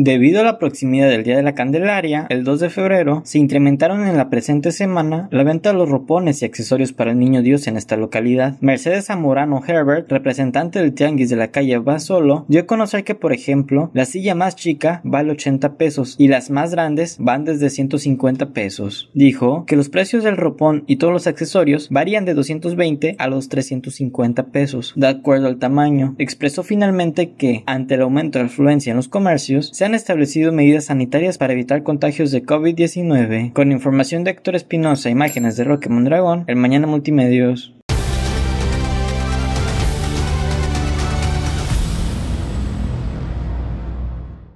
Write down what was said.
Debido a la proximidad del Día de la Candelaria, el 2 de febrero, se incrementaron en la presente semana la venta de los ropones y accesorios para el niño Dios en esta localidad. Mercedes Zamorano Herbert, representante del tianguis de la calle Basolo, dio a conocer que, por ejemplo, la silla más chica vale 80 pesos y las más grandes van desde 150 pesos. Dijo que los precios del ropón y todos los accesorios varían de 220 a los 350 pesos, de acuerdo al tamaño. Expresó finalmente que, ante el aumento de afluencia en los comercios, se han establecido medidas sanitarias para evitar contagios de COVID-19. Con información de Héctor Espinosa, imágenes de Roque Mondragón, el Mañana Multimedios.